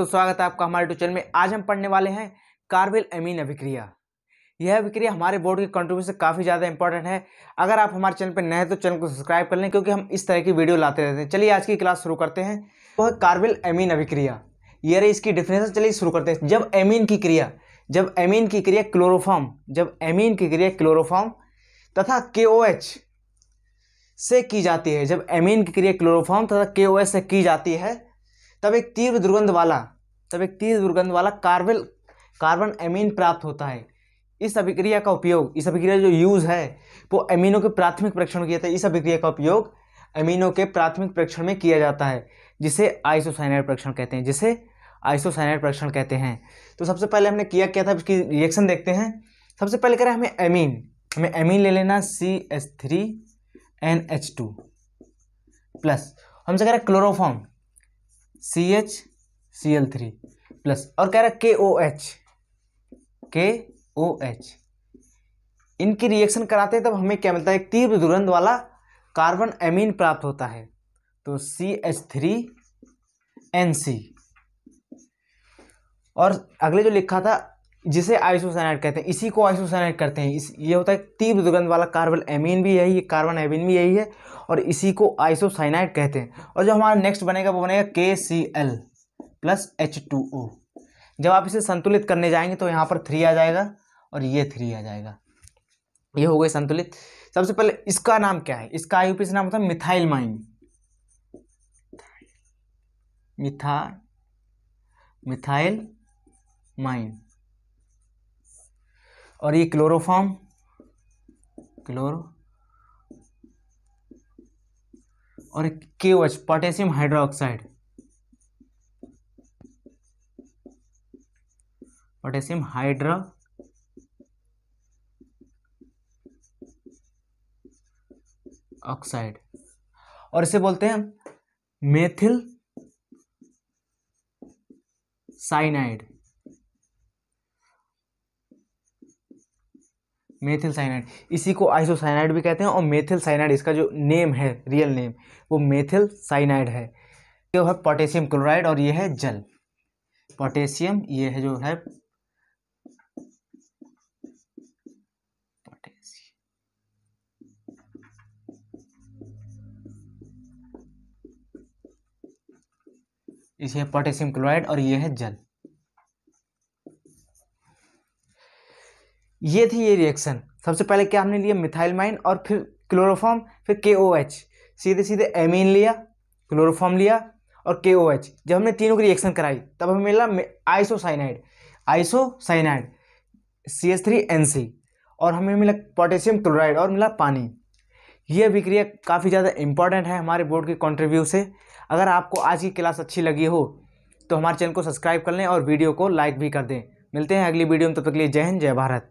दोस्तों स्वागत है आपका हमारे यूट्यूब चैनल में आज हम पढ़ने वाले हैं कार्बिल एमीन अभिक्रिया यह अभिक्रिया हमारे बोर्ड के कंट्रीब्यूशन काफ़ी ज़्यादा इंपॉर्टेंट है अगर आप हमारे चैनल पर नए हैं तो चैनल को सब्सक्राइब कर लें क्योंकि हम इस तरह की वीडियो लाते रहते हैं चलिए आज की क्लास शुरू करते हैं वह तो कार्बिल एमीन अभिक्रिया ये रही इसकी डिफिनेशन चलिए शुरू करते हैं जब एमीन की क्रिया जब एमीन की क्रिया क्लोरोफॉर्म जब एमीन की क्रिया क्लोरोफॉर्म तथा के से की जाती है जब एमीन की क्रिया क्लोरोफॉर्म तथा के से की जाती है तब एक तीव्र दुर्गंध वाला तब एक तीव्र दुर्गंध वाला कार्बन कार्बन एमीन प्राप्त होता है इस अभिक्रिया का उपयोग इस अभिक्रिया जो यूज़ है वो एमीनों के प्राथमिक परीक्षण किया जाता है इस अभिक्रिया का उपयोग एमीनों के प्राथमिक परीक्षण में किया जाता है जिसे आइसोसाइनाइड परीक्षण कहते हैं जिसे आइसोसाइनाइड परीक्षण कहते हैं तो सबसे पहले हमने किया क्या था इसकी रिएक्शन देखते हैं सबसे पहले करें हमें एमीन हमें एमीन ले लेना C S three N H two plus हमसे कह रहे हैं chloroform C H C L three plus और कह रहा है के ओ एच के ओ एच इनकी रिएक्शन कराते हैं तब हमें क्या मिलता है एक तीव्र दुर्गंध वाला कार्बन एमीन प्राप्त होता है तो C H three N C और अगले जो लिखा था जिसे आइसोसाइनाइट कहते हैं इसी को आइसोसाइनाइड कहते हैं इस ये होता है तीव्र दुर्गंध वाला कार्बन एमीन भी यही है कार्बन एमीन भी यही है और इसी को आइसोसाइनाइड कहते हैं और जो हमारा नेक्स्ट बनेगा वो बनेगा K C L plus H two O जब आप इसे संतुलित करने जाएंगे तो यहाँ पर थ्री आ जाएगा और ये थ्री आ जाएगा ये हो गए संतुलित सबसे पहले इसका नाम क्या है इसका आई पी नाम होता है मिथाइल माइन मिथा मिथाइल माइन और ये क्लोरोफॉर्म क्लोरो और के ओच potassium hydroxide potassium hydroxide और इसे बोलते हैं मेथिल साइनाइड मेथिल साइनाइड इसी को आइसोसाइनाइड भी कहते हैं और मेथिल साइनाइड इसका जो नेम है रियल नेम वो मेथिल साइनाइड है जो है पोटेशियम क्लोराइड और ये है जल पोटेशियम ये है जो है इसे है पोटेशियम क्लोराइड और ये है जल ये थी ये रिएक्शन सबसे पहले क्या हमने लिया मिथाइल माइन और फिर क्लोरोफॉर्म फिर के ओ एच सीधे सीधे एमीन लिया क्लोरोफॉर्म लिया और के ओ एच जब हमने तीनों की रिएक्शन कराई तब हमें मिला isocyanide isocyanide C H three N C और हमें मिला पोटेशियम क्लोराइड और मिला पानी ये अभिक्रिया काफ़ी ज़्यादा इंपॉर्टेंट है हमारे बोर्ड के कॉन्ट्रीव्यू से अगर आपको आज की क्लास अच्छी लगी हो तो हमारे चैनल को सब्सक्राइब कर लें और वीडियो को लाइक भी कर दें मिलते हैं अगली वीडियो में तब तक के लिए जय हिंद जय भारत